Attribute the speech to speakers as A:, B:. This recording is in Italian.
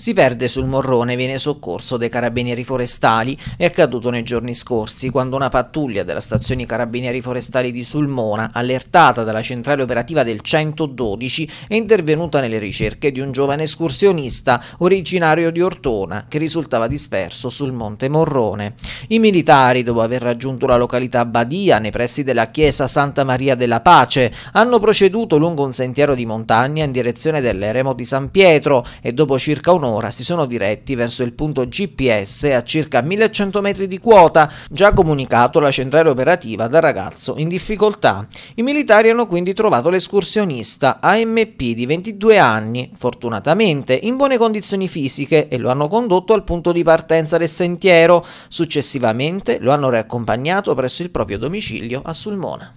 A: Si perde sul Morrone viene soccorso dai carabinieri forestali, è accaduto nei giorni scorsi quando una pattuglia della stazione carabinieri forestali di Sulmona, allertata dalla centrale operativa del 112, è intervenuta nelle ricerche di un giovane escursionista originario di Ortona che risultava disperso sul Monte Morrone. I militari, dopo aver raggiunto la località Badia nei pressi della chiesa Santa Maria della Pace, hanno proceduto lungo un sentiero di montagna in direzione dell'eremo di San Pietro e dopo circa un'ora un'ora si sono diretti verso il punto GPS a circa 1100 metri di quota, già comunicato alla centrale operativa dal ragazzo in difficoltà. I militari hanno quindi trovato l'escursionista AMP di 22 anni, fortunatamente in buone condizioni fisiche e lo hanno condotto al punto di partenza del sentiero. Successivamente lo hanno riaccompagnato presso il proprio domicilio a Sulmona.